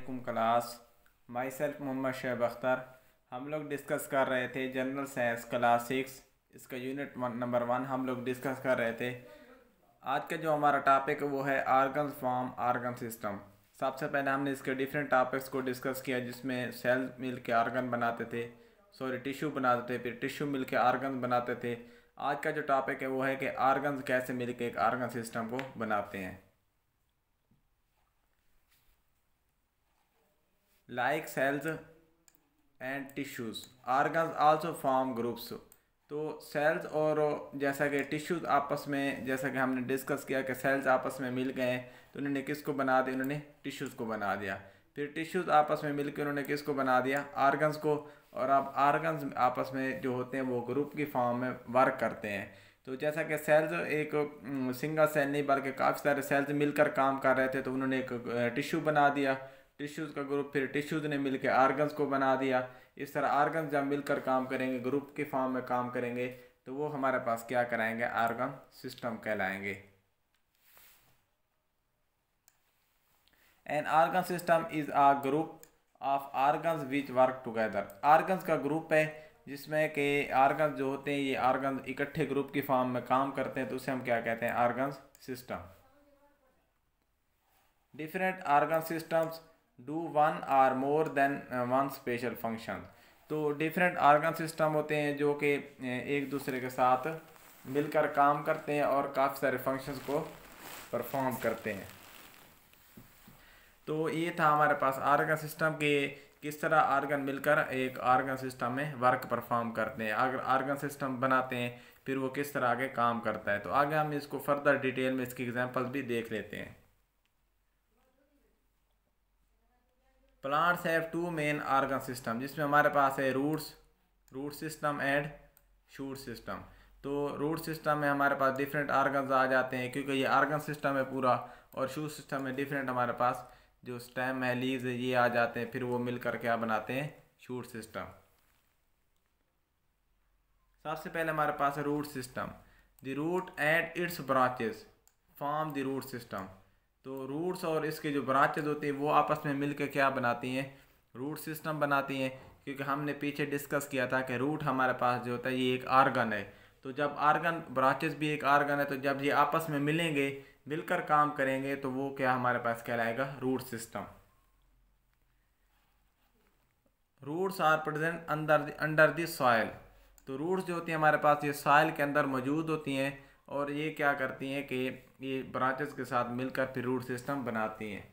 वालेकुम class myself Mohammad Shoeb Akhtar हम लोग डिस्कस कर रहे थे जनरल साइंस क्लास सिक्स इसका यूनिट नंबर वन हम लोग डिस्कस कर रहे थे आज का जो हमारा टॉपिक वो है आर्गन फॉर्म आर्गन सिस्टम सबसे पहले हमने इसके डिफरेंट टॉपिक्स को डिस्कस किया जिसमें सेल मिल के आर्गन बनाते थे सॉरी टिश्यू बनाते थे फिर टिश्यू मिल के आर्गन बनाते थे आज का जो टॉपिक है वो है कि आर्गन कैसे मिल के एक आर्गन सिस्टम को बनाते हैं like cells and tissues organs also form groups तो सेल्स और जैसा कि टिश्यूज़ आपस में जैसा कि हमने डिस्कस किया कि सेल्स आपस में मिल गए तो उन्होंने किसको बना दिया उन्होंने टिश्यूज़ को बना दिया फिर टिश्यूज़ आपस में मिलकर उन्होंने किसको बना दिया आर्गन्स को और अब आर्गन्स आपस में जो होते हैं वो ग्रुप की फॉर्म में वर्क करते हैं तो जैसा कि सेल्स एक सिंगल सेल नहीं बल्कि काफ़ी सारे सेल्स मिलकर काम कर रहे थे तो उन्होंने एक टिश्यू बना दिया टिश्यूज़ का ग्रुप फिर टिश्यूज़ ने मिलकर आर्गन्स को बना दिया इस तरह आर्गन्स जब मिलकर काम करेंगे ग्रुप के फॉर्म में काम करेंगे तो वो हमारे पास क्या कराएंगे आर्गन सिस्टम कहलाएंगे an organ system is a group of organs which work together organs का ग्रुप है जिसमें के आर्गन्स जो होते हैं ये आर्गन इकट्ठे ग्रुप की फॉर्म में काम करते हैं तो उसे हम क्या कहते हैं organ system different organ systems do one or more than one special function तो डिफरेंट आर्गन सिस्टम होते हैं जो कि uh, एक दूसरे के साथ मिलकर काम करते हैं और काफ़ी सारे फंक्शंस को परफॉर्म करते हैं तो ये था हमारे पास आर्गन सिस्टम के किस तरह आर्गन मिलकर एक आर्गन सिस्टम में वर्क परफॉर्म करते हैं अगर आर्गन सिस्टम बनाते हैं फिर वो किस तरह आगे काम करता है तो आगे हम इसको फर्दर डिटेल में इसकी एग्जांपल्स भी देख लेते हैं plants have two main organ system जिसमें हमारे पास है roots root system and shoot system तो रूट सिस्टम में हमारे पास डिफरेंट आर्गन आ जाते हैं क्योंकि ये आर्गन सिस्टम है पूरा और शूट सिस्टम में डिफरेंट हमारे पास जो स्टेम है लीव्स है ये आ जाते हैं फिर वो मिल कर क्या बनाते हैं शूट सिस्टम सबसे पहले हमारे पास है root system the root and its branches form the root system तो रूट्स और इसके जो ब्रांचेज होते हैं वो आपस में मिलकर क्या बनाती हैं रूट सिस्टम बनाती हैं क्योंकि हमने पीछे डिस्कस किया था कि रूट हमारे पास जो होता है ये एक आर्गन है तो जब आर्गन ब्रांचेज भी एक आर्गन है तो जब ये आपस में मिलेंगे मिलकर काम करेंगे तो वो क्या हमारे पास कहलाएगा root system roots are present under the soil तो रूट्स जो होती हैं हमारे पास ये सॉयल के अंदर मौजूद होती हैं और ये क्या करती हैं कि ये ब्रांचेस के साथ मिलकर फिर रूट सिस्टम बनाती हैं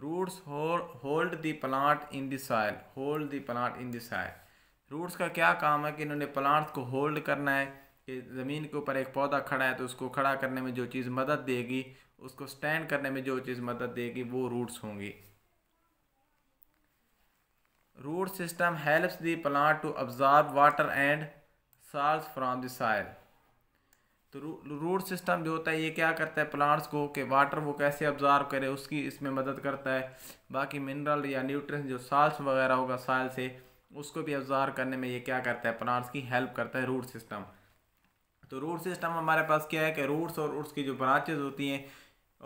roots hold the plant in the soil hold the plant in the soil roots का क्या काम है कि इन्होंने प्लांट्स को होल्ड करना है कि ज़मीन के ऊपर एक पौधा खड़ा है तो उसको खड़ा करने में जो चीज़ मदद देगी उसको स्टैंड करने में जो चीज़ मदद देगी वो रूट्स होंगी root system helps the plant to absorb water and salts from the soil तो रूट सिस्टम जो होता है ये क्या करता है प्लांट्स को कि वाटर वो कैसे ऑब्जॉर्व करे उसकी इसमें मदद करता है बाकी मिनरल या न्यूट्रन जो साल्स वगैरह होगा साल से उसको भी ऑब्जॉर्व करने में ये क्या करता है प्लांट्स की हेल्प करता है रूट सिस्टम तो रूट सिस्टम हमारे पास क्या है कि रूट्स और रूट्स की जो ब्रांचेज होती हैं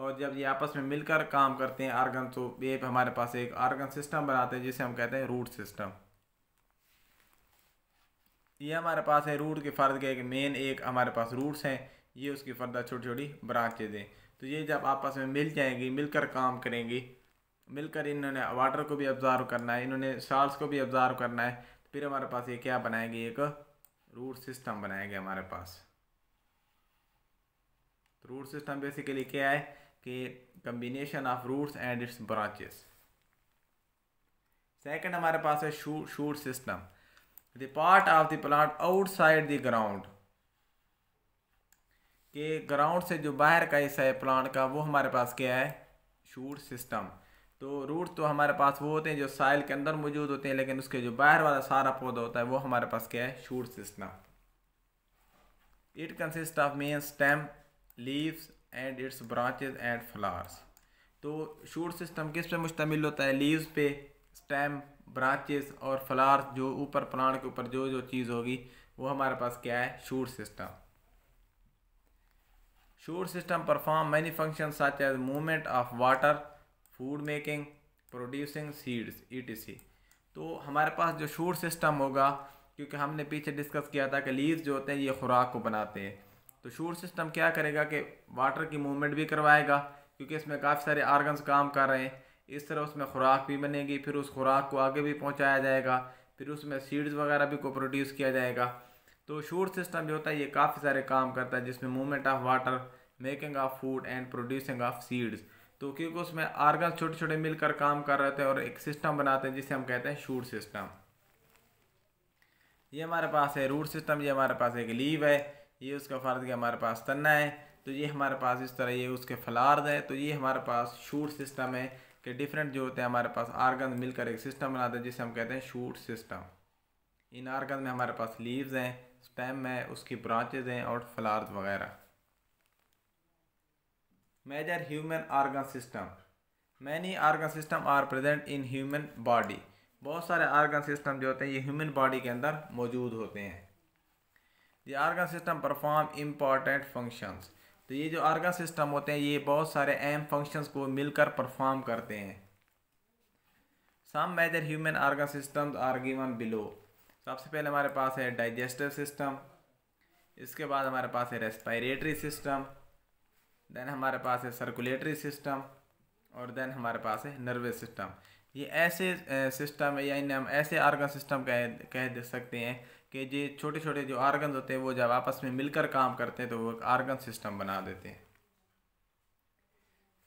और जब ये आपस में मिलकर काम करते हैं आर्गन तो ये हमारे पास एक आर्गन सिस्टम बनाते हैं जिसे हम कहते हैं रूट सिस्टम ये हमारे पास है रूट के फ़र्द के एक मेन एक हमारे पास रूट्स हैं ये उसकी फर्दा छोटी छोटी ब्रांचेज हैं तो ये जब आपस में मिल जाएंगी मिलकर काम करेंगी मिलकर इन्होंने वाटर को भी ऑब्ज़र्व करना है इन्होंने साल्स को भी ऑब्ज़ार्व करना है तो फिर हमारे पास ये क्या बनाएंगे एक रूट सिस्टम बनाएंगे हमारे पास तो रूट सिस्टम बेसिकली क्या है कि combination of roots and its branches second हमारे पास है shoot shoot system the part of the plant outside the ground के ग्राउंड से जो बाहर का हिस्सा है प्लांट का वो हमारे पास क्या है शूट सिस्टम तो रूट तो हमारे पास वो होते हैं जो साइल के अंदर मौजूद होते हैं लेकिन उसके जो बाहर वाला सारा पौधा होता है वो हमारे पास क्या है shoot system it consist of main stem leaves and its branches and flowers तो शूट सिस्टम किस पे मुश्तमिल होता है लीव्स पे स्टेम ब्रांचेस और फ्लावर्स जो ऊपर प्लान के ऊपर जो जो चीज़ होगी वो हमारे पास क्या है shoot system shoot system perform many function such as movement of water food making producing seeds ई तो हमारे पास जो शूट सिस्टम होगा क्योंकि हमने पीछे डिस्कस किया था कि लीव्स जो होते हैं ये खुराक को बनाते हैं तो शूट सिस्टम क्या करेगा कि वाटर की मूवमेंट भी करवाएगा क्योंकि इसमें काफ़ी सारे आर्गन्स काम कर रहे हैं इस तरह उसमें खुराक भी बनेगी फिर उस खुराक को आगे भी पहुँचाया जाएगा फिर उसमें सीड्स वगैरह भी को प्रोड्यूस किया जाएगा तो शूट सिस्टम जो होता है ये काफ़ी सारे काम करता है जिसमें movement of water making of food and producing of seeds तो क्योंकि उसमें आर्गन छोटे छोटे मिलकर काम कर रहे थे और एक सिस्टम बनाते हैं जिसे हम कहते हैं शूट सिस्टम ये हमारे पास है रूट सिस्टम ये हमारे पास एक लीव है ये उसका फ़र्द के हमारे पास तन्ना है तो ये हमारे पास इस तरह ये उसके फलार्द है तो ये हमारे पास शूट सिस्टम है के डिफरेंट जो होते हैं हमारे पास आर्गन मिलकर एक सिस्टम बनाते हैं जिसे हम कहते हैं शूट सिस्टम इन आर्गन में हमारे पास लीव्स हैं स्टेम है उसकी ब्रांचेज हैं और फ्लार्स वगैरह major human organ system many organ system are present in human body बहुत सारे आर्गन सिस्टम जो होते हैं ये ह्यूमन बॉडी के अंदर मौजूद होते हैं ये organ system perform important functions तो ये जो आर्गन सिस्टम होते हैं ये बहुत सारे एम फंक्शंस को मिलकर परफॉर्म करते हैं some major human organ system are given below सबसे पहले हमारे पास है डाइजेस्टिव सिस्टम इसके बाद हमारे पास है रेस्पायरेटरी सिस्टम देन हमारे पास है सर्कुलेटरी सिस्टम और देन हमारे पास है नर्वस सिस्टम ये ऐसे सिस्टम या इन्हें हम ऐसे आर्गन सिस्टम कह कह सकते हैं कि ये छोटे छोटे जो आर्गन होते हैं वो जब आपस में मिलकर काम करते हैं तो वो आर्गन सिस्टम बना देते हैं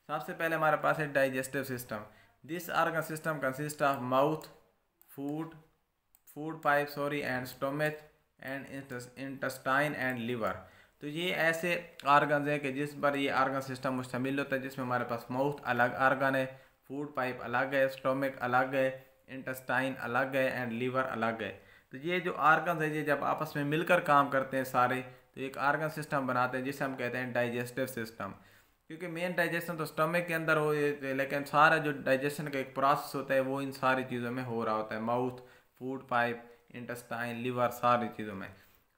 सबसे पहले हमारे पास है digestive system this organ system consist of mouth food food pipe sorry and stomach and intestine and liver तो ये ऐसे आर्गन हैं कि जिस पर ये आर्गन सिस्टम मुश्तमिल होता है जिसमें हमारे पास माउथ अलग आर्गन है फूड पाइप अलग है स्टोमिक अलग है इंटस्टाइन अलग है एंड लीवर अलग है तो ये जो आर्गन है ये जब आपस में मिलकर काम करते हैं सारे तो एक आर्गन सिस्टम बनाते हैं जिसे हम कहते हैं डाइजेस्टिव सिस्टम क्योंकि मेन डाइजेशन तो स्टमक के अंदर हो तो लेकिन सारा जो डाइजेशन का एक प्रोसेस होता है वो इन सारी चीज़ों में हो रहा होता है mouth food pipe intestine liver सारी चीज़ों में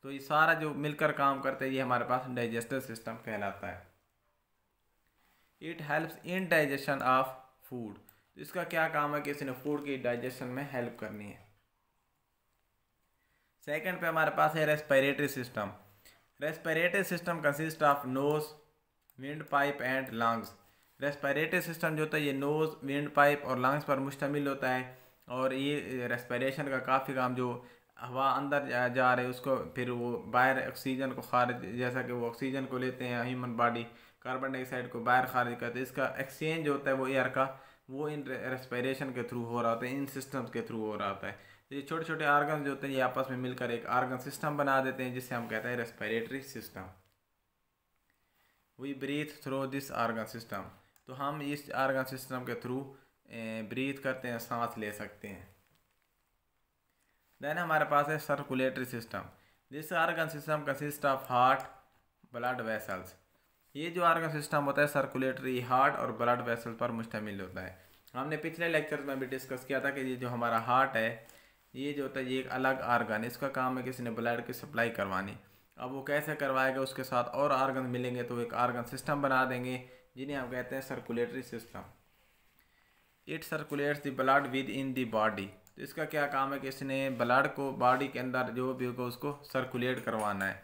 तो ये सारा जो मिलकर काम करते हैं ये हमारे पास डाइजेस्टिव सिस्टम कहलाता है it helps in digestion of food इसका क्या काम है कि इसने फूड की डाइजेशन में हेल्प करनी है सेकंड पे हमारे पास है respiratory system respiratory system consist of nose wind pipe and lungs respiratory system जो होता है ये नोज़ विंड पाइप और लंग्स पर मुश्तमिल होता है और ये रेस्पिरेशन का काफ़ी काम जो हवा अंदर जा, जा रही है उसको फिर वो बाहर ऑक्सीजन को खारिज जैसा कि वो ऑक्सीजन को लेते हैं ह्यूमन बॉडी कार्बन डाइऑक्साइड को बाहर खारिज करते हैं इसका एक्सचेंज होता है वो एयर का वो इन रेस्पिरेशन के थ्रू हो रहा होता है इन सिस्टम्स के थ्रू हो रहा होता है तो ये छोटे छोटे आर्गन जो होते हैं ये आपस में मिलकर एक आर्गन सिस्टम बना देते हैं जिसे हम कहते हैं respiratory system we breathe through this organ system तो हम इस आर्गन सिस्टम के थ्रू ब्रीथ करते हैं सांस ले सकते हैं देन हमारे पास है circulatory system this organ system consist of heart blood vessels ये जो आर्गन सिस्टम होता है सर्कुलेटरी हार्ट और ब्लड वेसल पर मुश्तमिल होता है हमने पिछले लेक्चर में भी डिस्कस किया था कि ये जो हमारा हार्ट है ये जो होता है ये एक अलग आर्गन इसका काम है किसी ने ब्लड की सप्लाई करवानी अब वो कैसे करवाएगा उसके साथ और आर्गन मिलेंगे तो एक आर्गन सिस्टम बना देंगे जिन्हें हम कहते हैं circulatory system it circulates the blood within the body तो इसका क्या काम है कि इसने ब्लड को बॉडी के अंदर जो भी होगा उसको सर्कुलेट करवाना है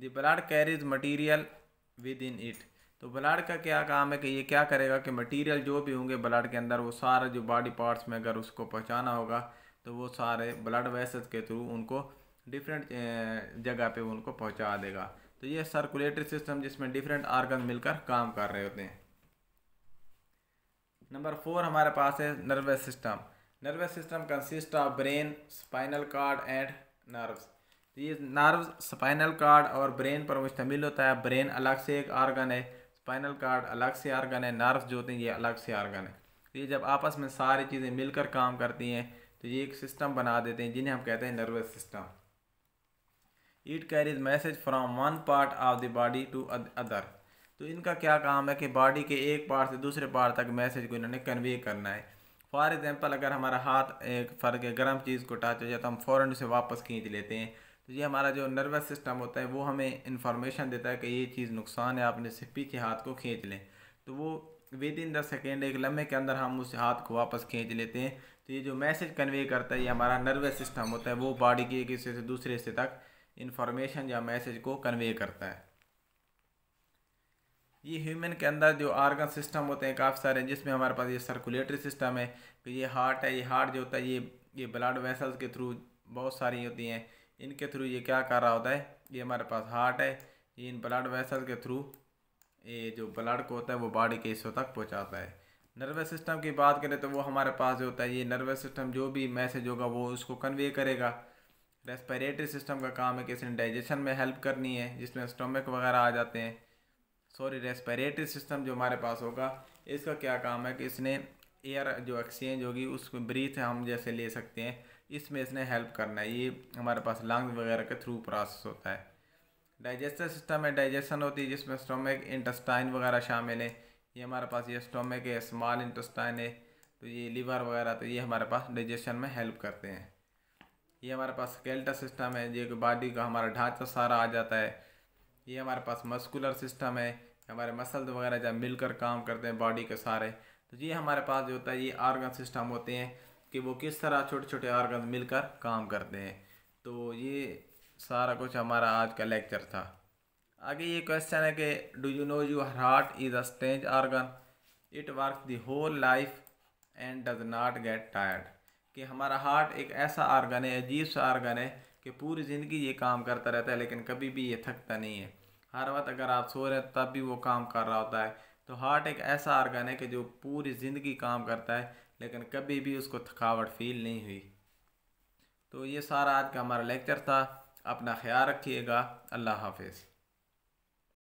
the blood carries material within it तो ब्लड का क्या काम है कि ये क्या करेगा कि मटेरियल जो भी होंगे ब्लड के अंदर वो सारे जो बॉडी पार्ट्स में अगर उसको पहुँचाना होगा तो वो सारे ब्लड वैसेज के थ्रू उनको डिफरेंट जगह पे उनको पहुंचा देगा तो ये सर्कुलेटरी सिस्टम जिसमें डिफरेंट आर्गन मिलकर काम कर रहे होते हैं नंबर फोर हमारे पास है nervous system nervous system consist of brain spinal cord and nerves ये नर्व्स स्पाइनल कार्ड और ब्रेन पर मुश्तमिल होता है ब्रेन अलग से एक आर्गन है स्पाइनल कार्ड अलग से आर्गन है नर्व जो होते हैं ये अलग से आर्गन है तो ये जब आपस में सारी चीज़ें मिलकर काम करती हैं तो ये एक सिस्टम बना देते हैं जिन्हें हम कहते हैं nervous system it carries message from one part of the body to other तो इनका क्या काम है कि बॉडी के एक पार्ट से दूसरे पार्ट तक मैसेज को इन्होंने कन्वे करना है फॉर एग्ज़ाम्पल अगर हमारा हाथ एक फर्क गर्म चीज़ को टच हो जाए तो हम फ़ौरन उसे वापस खींच लेते हैं तो ये हमारा जो नर्वस सिस्टम होता है वो हमें इन्फॉर्मेशन देता है कि ये चीज़ नुकसान है आपने इससे पीछे हाथ को खींच लें तो वो विद इन द सेकेंड एक लम्हे के अंदर हम उस हाथ को वापस खींच लेते हैं तो ये जो मैसेज कन्वे करता है ये हमारा नर्वस सिस्टम होता है वो बॉडी के एक हिस्से से दूसरे हिस्से तक इन्फॉर्मेशन या मैसेज को कन्वे करता है ये ह्यूमन के अंदर जो आर्गन सिस्टम होते हैं काफ़ी सारे जिसमें हमारे पास ये सर्कुलेटरी सिस्टम है ये हार्ट है ये हार्ट जो होता है ये ये ब्लड वेसल्स के थ्रू बहुत सारी होती हैं इनके थ्रू ये क्या कर रहा होता है ये हमारे पास हार्ट है ये इन ब्लड वेसल के थ्रू ये जो ब्लड को होता है वो बॉडी के हिस्सों तक पहुँचाता है नर्वस सिस्टम की बात करें तो वो हमारे पास जो होता है ये नर्वस सिस्टम जो भी मैसेज होगा वो उसको कन्वे करेगा रेस्पिरेटरी सिस्टम का काम है किसी ने डाइजेशन में हेल्प करनी है जिसमें स्टोमिक वगैरह आ जाते हैं सॉरी रेस्पिरेटरी सिस्टम जो हमारे पास होगा इसका क्या काम है कि इसने एयर जो एक्सचेंज होगी उसमें ब्रीथ हम जैसे ले सकते हैं इसमें इसने हेल्प करना है ये हमारे पास लंग्स वगैरह के थ्रू प्रोसेस होता है डाइजेस्टिव सिस्टम में डाइजेशन होती है जिसमें स्टोमिक इंटस्टाइन वगैरह शामिल है ये हमारे पास ये स्टोमिक है स्मॉल इंटस्टाइन है तो ये लीवर वगैरह तो ये हमारे पास डाइजेशन में हेल्प करते हैं ये हमारे पास स्केल्टा सिस्टम है जो कि बॉडी का हमारा ढांचा सारा आ जाता है ये हमारे पास मस्कुलर सिस्टम है हमारे मसल वगैरह जब मिलकर काम करते हैं बॉडी के सारे तो ये हमारे पास जो होता है ये आर्गन सिस्टम होते हैं कि वो किस तरह छोटे छोटे आर्गन मिलकर काम करते हैं तो ये सारा कुछ हमारा आज का लेक्चर था आगे ये क्वेश्चन है कि do you know your heart is a strange organ it work the whole life and does not get tired कि हमारा हार्ट एक ऐसा आर्गन है अजीब सा आर्गन है कि पूरी ज़िंदगी ये काम करता रहता है लेकिन कभी भी ये थकता नहीं है हर वक्त अगर आप सो रहे हैं तब भी वो काम कर रहा होता है तो हार्ट एक ऐसा आर्गन है कि जो पूरी ज़िंदगी काम करता है लेकिन कभी भी उसको थकावट फील नहीं हुई तो ये सारा आज का हमारा लेक्चर था अपना ख्याल रखिएगा अल्लाह हाफिज़